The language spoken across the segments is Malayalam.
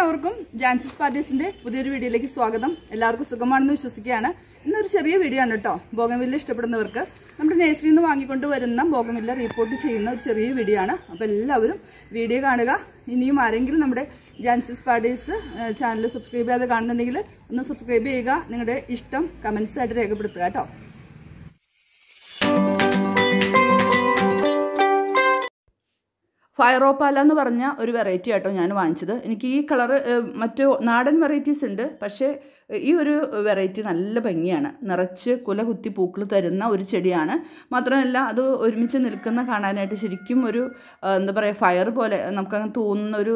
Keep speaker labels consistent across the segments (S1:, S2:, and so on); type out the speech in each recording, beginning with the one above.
S1: എല്ലാവർക്കും ജാൻസിസ് പാർട്ടീസിന്റെ പുതിയൊരു വീഡിയോയിലേക്ക് സ്വാഗതം എല്ലാവർക്കും സുഖമാണെന്ന് വിശ്വസിക്കുകയാണ് ഇന്നൊരു ചെറിയ വീഡിയോ ആണ് കേട്ടോ ബോഗമില്ല ഇഷ്ടപ്പെടുന്നവർക്ക് നമ്മുടെ നേഴ്സറിയിൽ നിന്ന് വാങ്ങിക്കൊണ്ട് വരുന്ന ബോഗമില്ല റിപ്പോർട്ട് ചെയ്യുന്ന ഒരു ചെറിയ വീഡിയോ ആണ് അപ്പോൾ എല്ലാവരും വീഡിയോ കാണുക ഇനിയും ആരെങ്കിലും നമ്മുടെ ജാൻസിസ് പാർട്ടീസ് ചാനൽ സബ്സ്ക്രൈബ് ചെയ്യാതെ കാണുന്നുണ്ടെങ്കിൽ ഒന്ന് സബ്സ്ക്രൈബ് ചെയ്യുക നിങ്ങളുടെ ഇഷ്ടം കമൻസ് ആയിട്ട് രേഖപ്പെടുത്തുക കേട്ടോ ഫയറോപ്പാല എന്ന് പറഞ്ഞ ഒരു വെറൈറ്റി ആട്ടോ ഞാൻ വാങ്ങിച്ചത് എനിക്ക് ഈ കളറ് മറ്റു നാടൻ വെറൈറ്റീസ് ഉണ്ട് പക്ഷേ ഈ ഒരു വെറൈറ്റി നല്ല ഭംഗിയാണ് നിറച്ച് കുല കുത്തി പൂക്കൾ തരുന്ന ഒരു ചെടിയാണ് മാത്രമല്ല അത് ഒരുമിച്ച് നിൽക്കുന്ന കാണാനായിട്ട് ശരിക്കും ഒരു എന്താ പറയുക ഫയർ പോലെ നമുക്കങ്ങ് തോന്നുന്ന ഒരു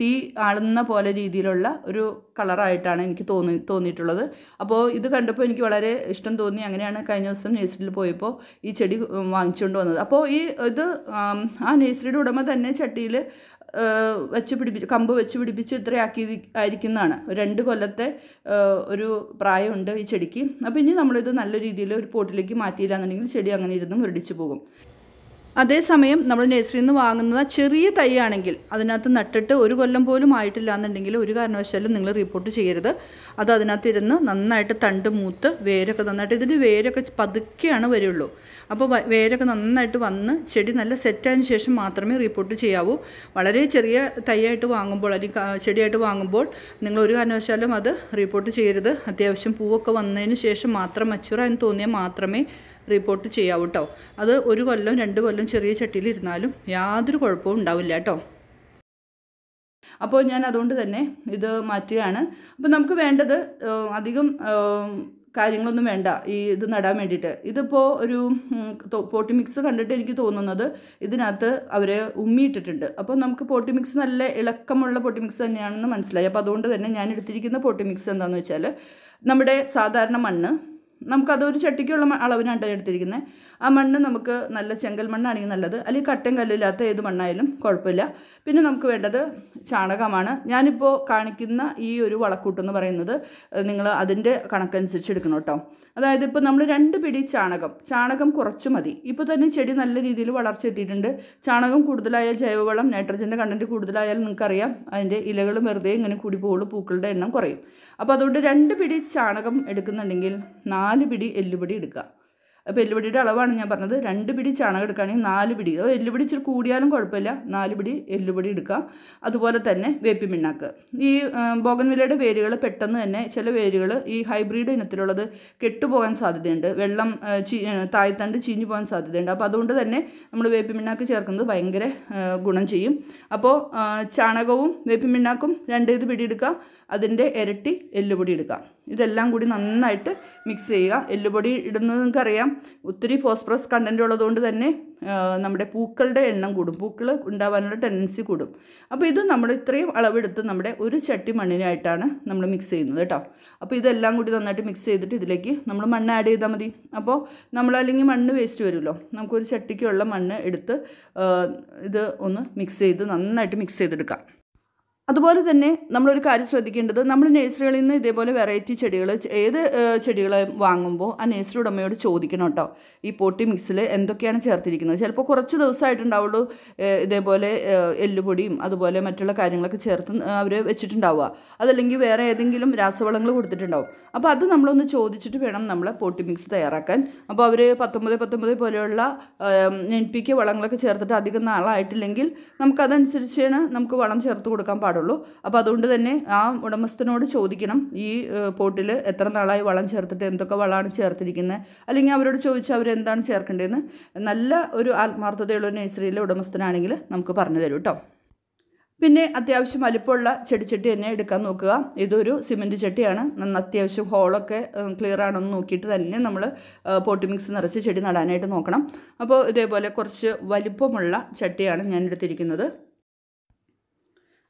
S1: തീ ആളുന്ന പോലെ രീതിയിലുള്ള ഒരു കളറായിട്ടാണ് എനിക്ക് തോന്നി തോന്നിയിട്ടുള്ളത് അപ്പോൾ ഇത് കണ്ടപ്പോൾ എനിക്ക് വളരെ ഇഷ്ടം തോന്നി അങ്ങനെയാണ് കഴിഞ്ഞ ദിവസം നേഴ്സറിയിൽ പോയപ്പോൾ ഈ ചെടി വാങ്ങിച്ചുകൊണ്ട് വന്നത് അപ്പോൾ ഈ ഇത് ആ നേഴ്സറിയുടെ ഉടമ തന്നെ ചട്ടിയിൽ വെച്ച് പിടിപ്പിച്ച് കമ്പ് വെച്ച് പിടിപ്പിച്ച് ഇത്രയാക്കി ആയിരിക്കുന്നതാണ് രണ്ട് കൊല്ലത്തെ ഒരു പ്രായമുണ്ട് ഈ ചെടിക്ക് അപ്പോൾ ഇനി നമ്മളിത് നല്ല രീതിയിൽ ഒരു പോട്ടിലേക്ക് മാറ്റിയില്ല എന്നുണ്ടെങ്കിൽ ചെടി അങ്ങനെ ഇരുന്ന് മുരടിച്ച് പോകും അതേസമയം നമ്മൾ നഴ്സറിയിൽ നിന്ന് വാങ്ങുന്ന ചെറിയ തൈയാണെങ്കിൽ അതിനകത്ത് നട്ടിട്ട് ഒരു കൊല്ലം പോലും ആയിട്ടില്ല എന്നുണ്ടെങ്കിൽ ഒരു കാരണവശാലും നിങ്ങൾ റിപ്പോർട്ട് ചെയ്യരുത് അത് അതിനകത്ത് ഇരുന്ന് നന്നായിട്ട് തണ്ട് മൂത്ത് വേരൊക്കെ നന്നായിട്ട് ഇതിൻ്റെ വേരൊക്കെ പതുക്കെയാണ് വരുള്ളൂ അപ്പോൾ വേരൊക്കെ നന്നായിട്ട് വന്ന് ചെടി നല്ല സെറ്റായതിനു ശേഷം മാത്രമേ റിപ്പോർട്ട് ചെയ്യാവൂ വളരെ ചെറിയ തൈയായിട്ട് വാങ്ങുമ്പോൾ അല്ലെങ്കിൽ ചെടിയായിട്ട് വാങ്ങുമ്പോൾ നിങ്ങൾ ഒരു കാരണവശാലും അത് റിപ്പോർട്ട് ചെയ്യരുത് അത്യാവശ്യം പൂവൊക്കെ വന്നതിന് ശേഷം മാത്രം മച്ചൂറായെന്ന് തോന്നിയാൽ മാത്രമേ റിപ്പോർട്ട് ചെയ്യാവൂ കേട്ടോ അത് ഒരു കൊല്ലം രണ്ട് കൊല്ലം ചെറിയ ചട്ടിയിലിരുന്നാലും ഇരുന്നാലും യാതൊരു കുഴപ്പവും ഉണ്ടാവില്ല കേട്ടോ അപ്പോൾ ഞാൻ അതുകൊണ്ട് തന്നെ ഇത് മാറ്റുകയാണ് അപ്പോൾ നമുക്ക് വേണ്ടത് അധികം കാര്യങ്ങളൊന്നും വേണ്ട ഈ ഇത് നടാൻ വേണ്ടിയിട്ട് ഇതിപ്പോൾ ഒരു പോട്ടി മിക്സ് കണ്ടിട്ട് എനിക്ക് തോന്നുന്നത് ഇതിനകത്ത് അവർ ഉമ്മിയിട്ടിട്ടുണ്ട് അപ്പോൾ നമുക്ക് പോട്ടി മിക്സ് നല്ല ഇളക്കമുള്ള പോട്ടി മിക്സ് തന്നെയാണെന്ന് മനസ്സിലായി അപ്പോൾ അതുകൊണ്ട് തന്നെ ഞാൻ എടുത്തിരിക്കുന്ന പോട്ടി മിക്സ് എന്താണെന്ന് വെച്ചാൽ നമ്മുടെ സാധാരണ മണ്ണ് നമുക്കതൊരു ചട്ടിക്കുള്ള അളവിനാണ് എടുത്തിരിക്കുന്നത് ആ മണ്ണ് നമുക്ക് നല്ല ചെങ്കൽ മണ്ണാണെങ്കിൽ നല്ലത് അല്ലെങ്കിൽ കട്ടൻ കല്ലില്ലാത്ത ഏത് മണ്ണായാലും കുഴപ്പമില്ല പിന്നെ നമുക്ക് വേണ്ടത് ചാണകമാണ് ഞാനിപ്പോൾ കാണിക്കുന്ന ഈ ഒരു വളക്കൂട്ടെന്ന് പറയുന്നത് നിങ്ങൾ അതിൻ്റെ കണക്കനുസരിച്ച് എടുക്കണം കേട്ടോ അതായത് ഇപ്പോൾ നമ്മൾ രണ്ട് പിടി ചാണകം ചാണകം കുറച്ച് മതി ഇപ്പോൾ തന്നെ ചെടി നല്ല രീതിയിൽ വളർച്ച എത്തിയിട്ടുണ്ട് ചാണകം കൂടുതലായ ജൈവവളം നൈട്രജൻ്റെ കണ്ടൻറ്റ് കൂടുതലായാലും നിങ്ങൾക്കറിയാം അതിൻ്റെ ഇലകൾ വെറുതെ ഇങ്ങനെ കൂടി പോകുള്ളൂ പൂക്കളുടെ എണ്ണം കുറയും അപ്പോൾ അതുകൊണ്ട് രണ്ട് പിടി ചാണകം എടുക്കുന്നുണ്ടെങ്കിൽ നാല് പിടി എല്ലുപൊടി എടുക്കുക അപ്പോൾ എല്ലുപിടിയുടെ അളവാണ് ഞാൻ പറഞ്ഞത് രണ്ട് പിടി ചാണകം എടുക്കുകയാണെങ്കിൽ നാല് പിടി എല്ലുപിടി ഇച്ചിരി കൂടിയാലും കുഴപ്പമില്ല നാല് പിടി എല്ലുപിടി എടുക്കുക അതുപോലെ തന്നെ വേപ്പി മിണ്ണാക്ക് ഈ ബോഗൻവിലയുടെ വേരുകൾ പെട്ടെന്ന് തന്നെ ചില വേരുകൾ ഈ ഹൈബ്രിഡ് ഇനത്തിലുള്ളത് കെട്ടുപോകാൻ സാധ്യതയുണ്ട് വെള്ളം ചീ തായ്തണ്ട് ചീഞ്ഞു പോകാൻ സാധ്യതയുണ്ട് അപ്പോൾ അതുകൊണ്ട് തന്നെ നമ്മൾ വേപ്പി മിണ്ണാക്ക് ചേർക്കുന്നത് ഭയങ്കര ഗുണം ചെയ്യും അപ്പോൾ ചാണകവും വേപ്പി മിണ്ണാക്കും രണ്ട് ഇത് പിടിയെടുക്കുക അതിൻ്റെ ഇരട്ടി എല്ലുപൊടി എടുക്കാം ഇതെല്ലാം കൂടി നന്നായിട്ട് മിക്സ് ചെയ്യുക എല്ലുപൊടി ഇടുന്നത് നിങ്ങൾക്കറിയാം ഒത്തിരി ഫോസ്ഫറസ് കണ്ടൻ്റ് ഉള്ളതുകൊണ്ട് തന്നെ നമ്മുടെ പൂക്കളുടെ എണ്ണം കൂടും പൂക്കൾ ഉണ്ടാവാനുള്ള ടെൻഡൻസി കൂടും അപ്പോൾ ഇത് നമ്മൾ ഇത്രയും അളവെടുത്ത് നമ്മുടെ ഒരു ചട്ടി മണ്ണിനായിട്ടാണ് നമ്മൾ മിക്സ് ചെയ്യുന്നത് കേട്ടോ അപ്പോൾ ഇതെല്ലാം കൂടി നന്നായിട്ട് മിക്സ് ചെയ്തിട്ട് ഇതിലേക്ക് നമ്മൾ മണ്ണ് ആഡ് ചെയ്താൽ മതി അപ്പോൾ നമ്മൾ അല്ലെങ്കിൽ മണ്ണ് വേസ്റ്റ് വരുമല്ലോ നമുക്കൊരു ചട്ടിക്കുള്ള മണ്ണ് എടുത്ത് ഇത് ഒന്ന് മിക്സ് ചെയ്ത് നന്നായിട്ട് മിക്സ് ചെയ്തെടുക്കാം അതുപോലെ തന്നെ നമ്മളൊരു കാര്യം ശ്രദ്ധിക്കേണ്ടത് നമ്മൾ നേഴ്സറികളിൽ നിന്ന് ഇതേപോലെ വെറൈറ്റി ചെടികൾ ഏത് ചെടികൾ വാങ്ങുമ്പോൾ ആ നേഴ്സറി ഉടമയോട് ചോദിക്കണം കേട്ടോ ഈ പൊട്ടി മിക്സിൽ എന്തൊക്കെയാണ് ചേർത്തിരിക്കുന്നത് ചിലപ്പോൾ കുറച്ച് ദിവസമായിട്ടുണ്ടാവുള്ളൂ ഇതേപോലെ എല്ലുപൊടിയും അതുപോലെ മറ്റുള്ള കാര്യങ്ങളൊക്കെ ചേർത്ത് അവർ വെച്ചിട്ടുണ്ടാവുക അതല്ലെങ്കിൽ വേറെ ഏതെങ്കിലും രാസവളങ്ങൾ കൊടുത്തിട്ടുണ്ടാവും അപ്പോൾ അത് നമ്മളൊന്ന് ചോദിച്ചിട്ട് വേണം നമ്മൾ പൊട്ടി മിക്സ് തയ്യാറാക്കാൻ അപ്പോൾ അവർ പത്തൊമ്പത് പത്തൊമ്പത് പോലെയുള്ള എൻ പി കെ വളങ്ങളൊക്കെ ചേർത്തിട്ട് അധികം നാളായിട്ടില്ലെങ്കിൽ നമുക്കതനുസരിച്ചാണ് നമുക്ക് വളം ചേർത്ത് കൊടുക്കാൻ പാടുള്ളൂ പാടുള്ളൂ അപ്പോൾ അതുകൊണ്ട് തന്നെ ആ ഉടമസ്ഥനോട് ചോദിക്കണം ഈ പോട്ടിൽ എത്ര നാളായി വളം ചേർത്തിട്ട് എന്തൊക്കെ വളമാണ് ചേർത്തിരിക്കുന്നത് അല്ലെങ്കിൽ അവരോട് ചോദിച്ചാൽ അവരെന്താണ് ചേർക്കേണ്ടതെന്ന് നല്ല ഒരു ആത്മാർത്ഥതയുള്ള നേഴ്സറിയിലെ ഉടമസ്ഥനാണെങ്കിൽ നമുക്ക് പറഞ്ഞു തരും കേട്ടോ പിന്നെ അത്യാവശ്യം വലിപ്പമുള്ള ചെടിച്ചട്ടി തന്നെ എടുക്കാൻ നോക്കുക ഇതൊരു സിമെൻറ്റ് ചട്ടിയാണ് അത്യാവശ്യം ഹോളൊക്കെ ക്ലിയർ ആണെന്ന് നോക്കിയിട്ട് തന്നെ നമ്മൾ പോട്ടി മിക്സ് നിറച്ച് ചെടി നടാനായിട്ട് നോക്കണം അപ്പോൾ ഇതേപോലെ കുറച്ച് വലിപ്പമുള്ള ചട്ടിയാണ് ഞാൻ എടുത്തിരിക്കുന്നത്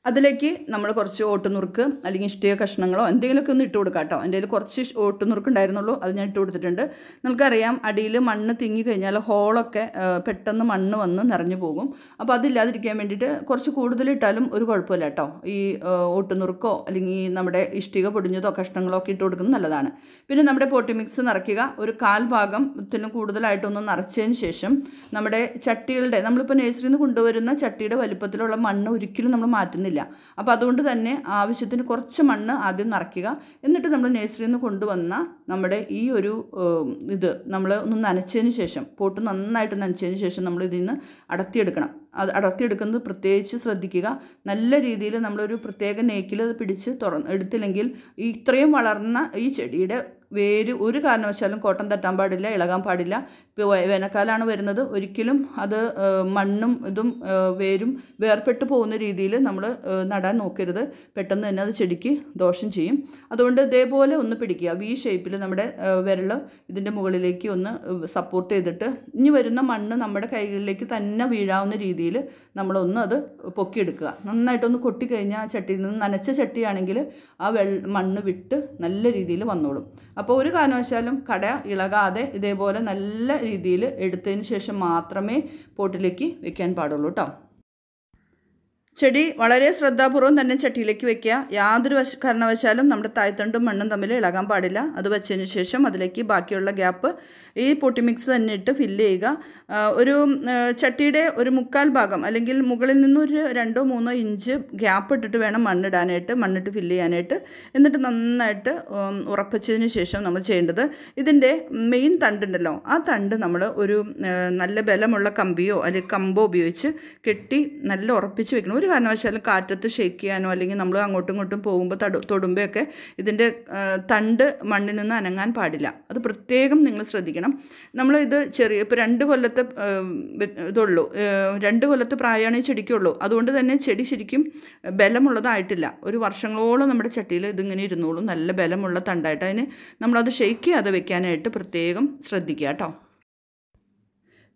S1: അതിലേക്ക് നമ്മൾ കുറച്ച് ഓട്ടുനുറുക്ക് അല്ലെങ്കിൽ ഇഷ്ടിക കഷ്ണങ്ങളോ എന്തെങ്കിലുമൊക്കെ ഒന്ന് ഇട്ട് കൊടുക്കാം കേട്ടോ എൻ്റെ കുറച്ച് ഓട്ടുനുറുക്ക് ഉണ്ടായിരുന്നുള്ളൂ അത് ഞാൻ ഇട്ട് കൊടുത്തിട്ടുണ്ട് നമുക്കറിയാം അടിയിൽ മണ്ണ് തിങ്ങി കഴിഞ്ഞാൽ ഹോളൊക്കെ പെട്ടെന്ന് മണ്ണ് വന്ന് നിറഞ്ഞു പോകും അപ്പോൾ അതില്ലാതിരിക്കാൻ വേണ്ടിയിട്ട് കുറച്ച് കൂടുതലിട്ടാലും ഒരു കുഴപ്പമില്ല കേട്ടോ ഈ ഓട്ടുനുറുക്കോ അല്ലെങ്കിൽ നമ്മുടെ ഇഷ്ടിക പൊടിഞ്ഞതോ കഷ്ണങ്ങളോ ഒക്കെ ഇട്ട് കൊടുക്കുന്നത് നല്ലതാണ് പിന്നെ നമ്മുടെ പോട്ടി മിക്സ് നിറയ്ക്കുക ഒരു കാൽ ഭാഗത്തിന് കൂടുതലായിട്ടൊന്ന് നിറച്ചതിന് ശേഷം നമ്മുടെ ചട്ടികളുടെ നമ്മളിപ്പോൾ നേഴ്സറിയിൽ നിന്ന് കൊണ്ടുവരുന്ന ചട്ടിയുടെ വലിപ്പത്തിലുള്ള മണ്ണ് ഒരിക്കലും നമ്മൾ മാറ്റുന്നില്ല വരുന്നില്ല അപ്പോൾ അതുകൊണ്ട് തന്നെ ആവശ്യത്തിന് കുറച്ച് മണ്ണ് ആദ്യം നിറയ്ക്കുക എന്നിട്ട് നമ്മൾ നേഴ്സറിയിൽ നിന്ന് കൊണ്ടുവന്ന നമ്മുടെ ഈ ഒരു ഇത് നമ്മൾ ഒന്ന് നനച്ചതിന് ശേഷം പോട്ട് നന്നായിട്ട് നനച്ചതിന് ശേഷം നമ്മൾ ഇതിൽ നിന്ന് അടർത്തിയെടുക്കണം അത് അടർത്തിയെടുക്കുന്നത് പ്രത്യേകിച്ച് ശ്രദ്ധിക്കുക നല്ല രീതിയിൽ നമ്മളൊരു പ്രത്യേക നേക്കിൽ അത് പിടിച്ച് തുറ എടുത്തില്ലെങ്കിൽ ഇത്രയും വളർന്ന ഈ ചെടിയുടെ വേര് ഒരു കാരണവശാലും കോട്ടം തട്ടാൻ പാടില്ല ഇളകാൻ പാടില്ല ഇപ്പോൾ വേനൽക്കാലമാണ് വരുന്നത് ഒരിക്കലും അത് മണ്ണും ഇതും വേരും വേർപെട്ട് പോകുന്ന രീതിയിൽ നമ്മൾ നടാൻ നോക്കരുത് പെട്ടെന്ന് തന്നെ അത് ചെടിക്ക് ദോഷം ചെയ്യും അതുകൊണ്ട് ഇതേപോലെ ഒന്ന് പിടിക്കുക വി ഷേപ്പിൽ നമ്മുടെ വിരള് ഇതിൻ്റെ മുകളിലേക്ക് ഒന്ന് സപ്പോർട്ട് ചെയ്തിട്ട് ഇനി വരുന്ന മണ്ണ് നമ്മുടെ കൈകളിലേക്ക് തന്നെ വീഴാവുന്ന രീതിയിൽ നമ്മളൊന്ന് അത് പൊക്കിയെടുക്കുക നന്നായിട്ടൊന്ന് കൊട്ടിക്കഴിഞ്ഞാൽ ആ ചട്ടിയിൽ നിന്ന് നനച്ച ചട്ടിയാണെങ്കിൽ ആ വെള്ള മണ്ണ് വിട്ട് നല്ല രീതിയിൽ വന്നോളും അപ്പോൾ ഒരു കാരണവശാലും കട ഇളകാതെ ഇതേപോലെ നല്ല രീതിയിൽ എടുത്തതിന് ശേഷം മാത്രമേ പോട്ടിലേക്ക് വെക്കാൻ പാടുള്ളൂ കേട്ടോ ചെടി വളരെ ശ്രദ്ധാപൂർവ്വം തന്നെ ചട്ടിയിലേക്ക് വെക്കുക യാതൊരു വശ കാരണവശാലും നമ്മുടെ തായ്തണ്ടും മണ്ണും തമ്മിൽ ഇളകാൻ പാടില്ല അത് വെച്ചതിന് ശേഷം അതിലേക്ക് ബാക്കിയുള്ള ഗ്യാപ്പ് ഈ പൊട്ടി മിക്സ് തന്നെ ഇട്ട് ഫില്ല് ചെയ്യുക ഒരു ചട്ടിയുടെ ഒരു മുക്കാൽ ഭാഗം അല്ലെങ്കിൽ മുകളിൽ നിന്നൊരു രണ്ടോ മൂന്നോ ഇഞ്ച് ഗ്യാപ്പ് ഇട്ടിട്ട് വേണം മണ്ണിടാനായിട്ട് മണ്ണിട്ട് ഫില്ല് ചെയ്യാനായിട്ട് എന്നിട്ട് നന്നായിട്ട് ഉറപ്പിച്ചതിന് ശേഷം നമ്മൾ ചെയ്യേണ്ടത് ഇതിൻ്റെ മെയിൻ തണ്ടുണ്ടല്ലോ ആ തണ്ട് നമ്മൾ ഒരു നല്ല ബലമുള്ള കമ്പിയോ അല്ലെങ്കിൽ കമ്പോ ഉപയോഗിച്ച് കെട്ടി നല്ല ഉറപ്പിച്ച് വെക്കണം ഒരു കാരണവശാലും കാറ്റത്ത് ഷേക്ക് ചെയ്യാനോ അല്ലെങ്കിൽ നമ്മൾ അങ്ങോട്ടും ഇങ്ങോട്ടും പോകുമ്പോൾ തടു തൊടുമ്പോഴൊക്കെ ഇതിൻ്റെ തണ്ട് മണ്ണിൽ നിന്ന് അനങ്ങാൻ പാടില്ല അത് പ്രത്യേകം നിങ്ങൾ ശ്രദ്ധിക്കണം നമ്മൾ ഇത് ചെറിയ ഇപ്പോൾ രണ്ട് കൊല്ലത്തെ ഇതുള്ളൂ രണ്ട് കൊല്ലത്തെ പ്രായമാണ് ഈ ചെടിക്കുള്ളൂ അതുകൊണ്ട് തന്നെ ചെടി ശരിക്കും ബലമുള്ളതായിട്ടില്ല ഒരു വർഷങ്ങളോളം നമ്മുടെ ചട്ടിയിൽ ഇതിങ്ങനെ ഇരുന്നോളും നല്ല ബലമുള്ള തണ്ടായിട്ട് അതിന് നമ്മളത് ഷെയ്ക്ക് ചെയ്യാതെ വെക്കാനായിട്ട് പ്രത്യേകം ശ്രദ്ധിക്കുക കേട്ടോ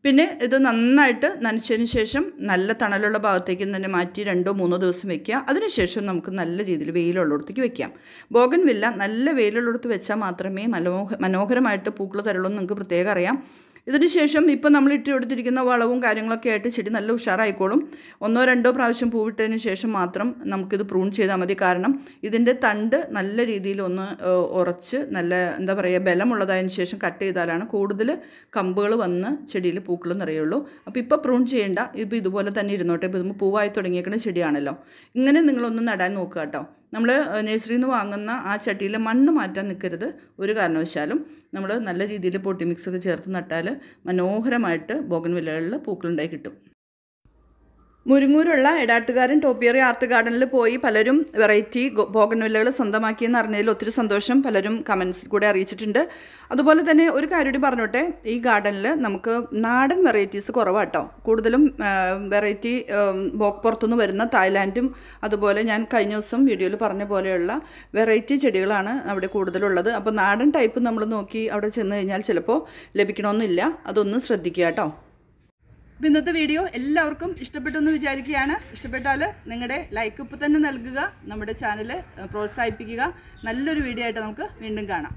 S1: പിന്നെ ഇത് നന്നായിട്ട് നനച്ചതിന് ശേഷം നല്ല തണലുള്ള ഭാഗത്തേക്ക് തന്നെ മാറ്റി രണ്ടോ മൂന്നോ ദിവസം വെക്കുക അതിനുശേഷം നമുക്ക് നല്ല രീതിയിൽ വെയിലുള്ളിടത്തേക്ക് വെക്കാം ബോഗൻ വില്ല നല്ല വെയിലുള്ളിടത്ത് വെച്ചാൽ മാത്രമേ മനോഹ മനോഹരമായിട്ട് പൂക്കൾ തരുള്ളൂ എന്ന് നിങ്ങൾക്ക് പ്രത്യേകം അറിയാം ഇതിനുശേഷം ഇപ്പം നമ്മൾ ഇട്ട് കൊടുത്തിരിക്കുന്ന വളവും കാര്യങ്ങളൊക്കെ ആയിട്ട് ചെടി നല്ല ഉഷാറായിക്കോളും ഒന്നോ രണ്ടോ പ്രാവശ്യം പൂവിട്ടതിന് ശേഷം മാത്രം നമുക്കിത് പ്രൂൺ ചെയ്താൽ മതി കാരണം ഇതിൻ്റെ തണ്ട് നല്ല രീതിയിൽ ഒന്ന് ഉറച്ച് നല്ല എന്താ പറയുക ബലമുള്ളതായതിനു ശേഷം കട്ട് ചെയ്താലാണ് കൂടുതൽ കമ്പുകൾ വന്ന് ചെടിയിൽ പൂക്കൾ നിറയുള്ളൂ അപ്പോൾ ഇപ്പോൾ പ്രൂൺ ചെയ്യേണ്ട ഇപ്പോൾ ഇതുപോലെ തന്നെ ഇരുന്നോട്ടെ ഇപ്പോൾ ഇത് പൂവായി തുടങ്ങിയേക്കുന്ന ചെടിയാണല്ലോ ഇങ്ങനെ നിങ്ങളൊന്ന് നടാൻ നോക്കുക കേട്ടോ നമ്മൾ നേഴ്സറിയിൽ നിന്ന് വാങ്ങുന്ന ആ ചട്ടിയിൽ മണ്ണ് മാറ്റാൻ നിൽക്കരുത് ഒരു കാരണവശാലും നമ്മൾ നല്ല രീതിയിൽ പൊട്ടിമിക്സ് ഒക്കെ ചേർത്ത് നട്ടാൽ മനോഹരമായിട്ട് ബോഗൻവില്ലകളിൽ പൂക്കളുണ്ടായി കിട്ടും മുരുങ്ങൂരുള്ള എടാട്ടുകാരൻ ടോപ്പിയറി ആർട്ട് ഗാർഡനിൽ പോയി പലരും വെറൈറ്റി ബോഗൻവില്ലകൾ സ്വന്തമാക്കിയെന്ന് അറിഞ്ഞതിൽ ഒത്തിരി സന്തോഷം പലരും കമൻസിൽ കൂടെ അറിയിച്ചിട്ടുണ്ട് അതുപോലെ തന്നെ ഒരു കാര്യം പറഞ്ഞോട്ടെ ഈ ഗാർഡനിൽ നമുക്ക് നാടൻ വെറൈറ്റീസ് കുറവാട്ടോ കൂടുതലും വെറൈറ്റി പുറത്തുനിന്ന് വരുന്ന തായ്ലാൻഡും അതുപോലെ ഞാൻ കഴിഞ്ഞ ദിവസം വീഡിയോയിൽ പറഞ്ഞ പോലെയുള്ള വെറൈറ്റി ചെടികളാണ് അവിടെ കൂടുതലുള്ളത് അപ്പോൾ നാടൻ ടൈപ്പ് നമ്മൾ നോക്കി അവിടെ ചെന്ന് കഴിഞ്ഞാൽ ചിലപ്പോൾ ലഭിക്കണമെന്നില്ല അതൊന്ന് ശ്രദ്ധിക്കുക കേട്ടോ അപ്പം ഇന്നത്തെ വീഡിയോ എല്ലാവർക്കും ഇഷ്ടപ്പെട്ടെന്ന് വിചാരിക്കുകയാണ് ഇഷ്ടപ്പെട്ടാൽ നിങ്ങളുടെ ലൈക്ക് തന്നെ നൽകുക നമ്മുടെ ചാനൽ പ്രോത്സാഹിപ്പിക്കുക നല്ലൊരു വീഡിയോ ആയിട്ട് നമുക്ക് വീണ്ടും കാണാം